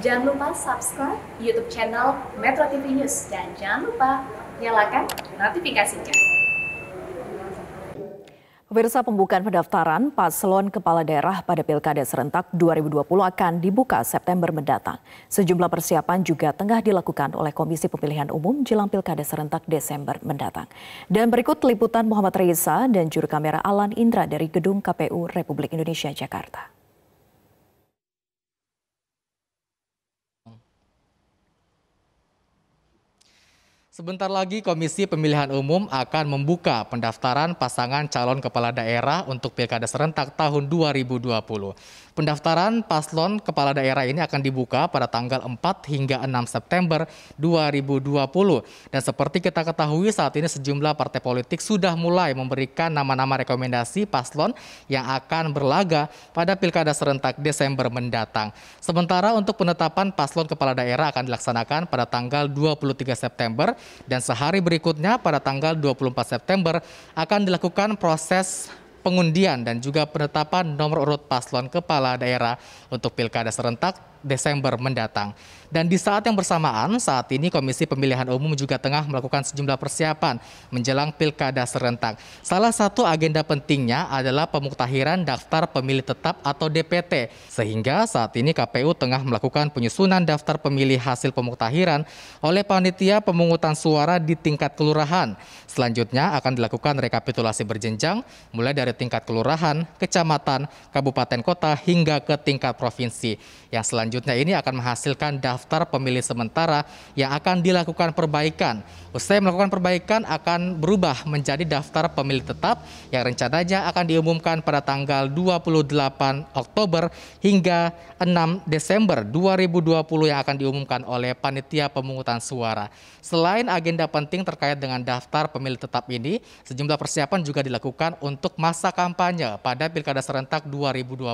Jangan lupa subscribe YouTube channel Metro TV News dan jangan lupa nyalakan notifikasinya. Pemirsa pembukaan pendaftaran paslon kepala daerah pada Pilkada serentak 2020 akan dibuka September mendatang. Sejumlah persiapan juga tengah dilakukan oleh Komisi Pemilihan Umum jelang Pilkada serentak Desember mendatang. Dan berikut liputan Muhammad Reza dan juru kamera Alan Indra dari Gedung KPU Republik Indonesia Jakarta. Sebentar lagi Komisi Pemilihan Umum akan membuka pendaftaran pasangan calon kepala daerah untuk Pilkada Serentak tahun 2020. Pendaftaran paslon kepala daerah ini akan dibuka pada tanggal 4 hingga 6 September 2020. Dan seperti kita ketahui saat ini sejumlah partai politik sudah mulai memberikan nama-nama rekomendasi paslon yang akan berlaga pada Pilkada Serentak Desember mendatang. Sementara untuk penetapan paslon kepala daerah akan dilaksanakan pada tanggal 23 September dan sehari berikutnya pada tanggal 24 September akan dilakukan proses pengundian dan juga penetapan nomor urut paslon kepala daerah untuk pilkada serentak Desember mendatang. Dan di saat yang bersamaan, saat ini Komisi Pemilihan Umum juga tengah melakukan sejumlah persiapan menjelang pilkada serentak. Salah satu agenda pentingnya adalah pemuktahiran daftar pemilih tetap atau DPT, sehingga saat ini KPU tengah melakukan penyusunan daftar pemilih hasil pemuktahiran oleh panitia pemungutan suara di tingkat kelurahan. Selanjutnya akan dilakukan rekapitulasi berjenjang, mulai dari tingkat kelurahan, kecamatan, kabupaten kota hingga ke tingkat provinsi. Yang selanjutnya selanjutnya ini akan menghasilkan daftar pemilih sementara yang akan dilakukan perbaikan. Usai melakukan perbaikan akan berubah menjadi daftar pemilih tetap yang rencananya akan diumumkan pada tanggal 28 Oktober hingga 6 Desember 2020 yang akan diumumkan oleh panitia pemungutan suara. Selain agenda penting terkait dengan daftar pemilih tetap ini, sejumlah persiapan juga dilakukan untuk masa kampanye pada Pilkada Serentak 2020.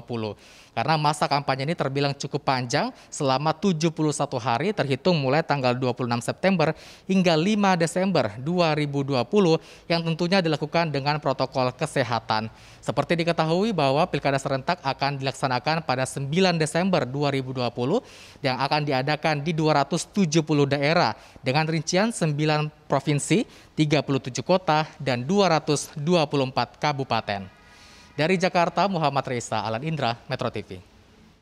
Karena masa kampanye ini terbilang cukup panjang panjang selama 71 hari terhitung mulai tanggal 26 September hingga 5 Desember 2020 yang tentunya dilakukan dengan protokol kesehatan. Seperti diketahui bahwa pilkada serentak akan dilaksanakan pada 9 Desember 2020 yang akan diadakan di 270 daerah dengan rincian 9 provinsi, 37 kota, dan 224 kabupaten. Dari Jakarta, Muhammad Reza, Alan Indra, Metro TV.